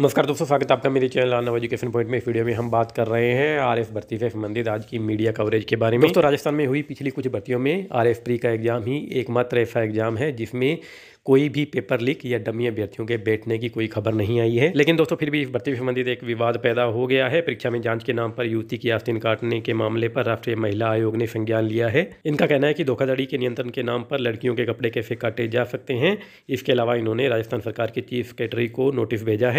नमस्कार दोस्तों स्वागत आपका मेरे चैनल आना एजुकेशन पॉइंट में इस वीडियो में हम बात कर रहे हैं आरएफ भर्ती से संबंधित आज की मीडिया कवरेज के बारे में दोस्तों राजस्थान में हुई पिछली कुछ भर्तियों में आरएफ प्री का एग्ज़ाम ही एकमात्र ऐसा एग्ज़ाम है जिसमें कोई भी पेपर लीक या डमी अभ्यर्थियों के बैठने की कोई खबर नहीं आई है लेकिन दोस्तों फिर भी इस भर्ती से संबंधित एक विवाद पैदा हो गया है परीक्षा में जांच के नाम पर युवती की आस्तीन काटने के मामले पर राष्ट्रीय महिला आयोग ने संज्ञान लिया है इनका कहना है कि धोखाधड़ी के नियंत्रण के नाम पर लड़कियों के कपड़े कैसे काटे जा सकते हैं इसके अलावा इन्होंने राजस्थान सरकार के चीफ सेक्रेटरी को नोटिस भेजा है